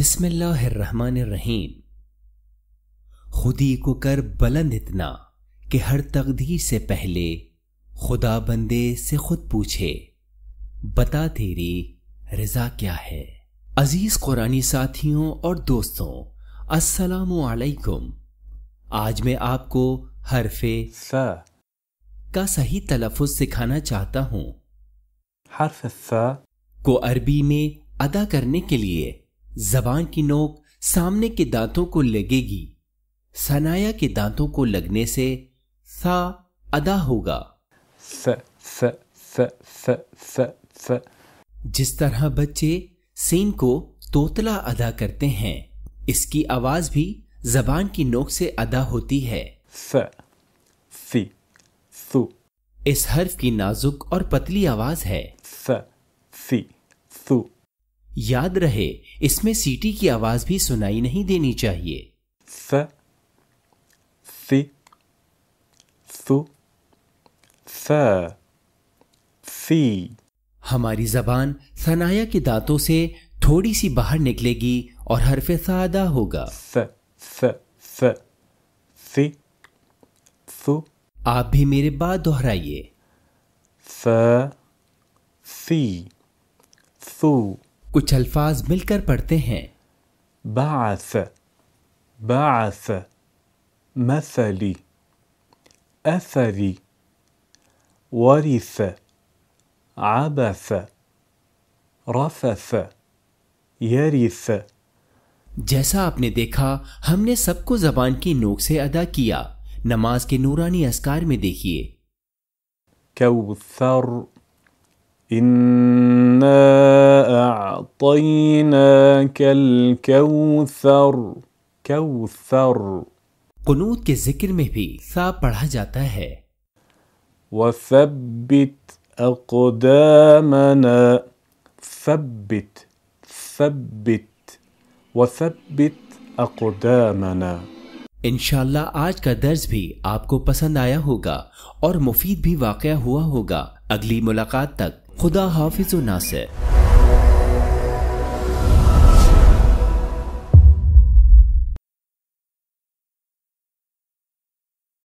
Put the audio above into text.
रहीम खुदी को कर बुलंद इतना कि हर तकदीर से पहले खुदा बंदे से खुद पूछे बता तेरी रजा क्या है अजीज कुरानी साथियों और दोस्तों अस्सलाम वालेकुम आज मैं आपको हरफे स का सही तलफुज सिखाना चाहता हूँ हरफ स को अरबी में अदा करने के लिए जबान की नोक सामने के दांतों को लगेगी सनाया के दांतों को लगने से सा अदा होगा स स स स स स जिस तरह बच्चे सीन को तोतला अदा करते हैं इसकी आवाज भी जबान की नोक से अदा होती है स सी सु इस हर्फ की नाजुक और पतली आवाज है स सी सु याद रहे इसमें सीटी की आवाज भी सुनाई नहीं देनी चाहिए स सी सु स सी हमारी जबान सनाया के दांतों से थोड़ी सी बाहर निकलेगी और हरफे सादा होगा स स स सी सु आप भी मेरे बाद दोहराइए स सी सु कुछ अल्फाज मिलकर पढ़ते हैं बास बास मसली असरी वरिस आबस रफस यरिस जैसा आपने देखा हमने सबको जबान की नोक से अदा किया नमाज के नूरानी असकार में देखिए कौसर इन إنا أعطيناك الكوثر كوثر قنوت کے ذکر میں بھی سا پڑھا جاتا ہے وثبت أقدامنا ثبت ثبت وثبت أقدامنا ان شاء اللہ آج کا درس بھی آپ کو پسند آیا ہوگا اور مفید بھی واقعہ ہوا ہوگا اگلی ملاقات تک خدا حافظ و ناصر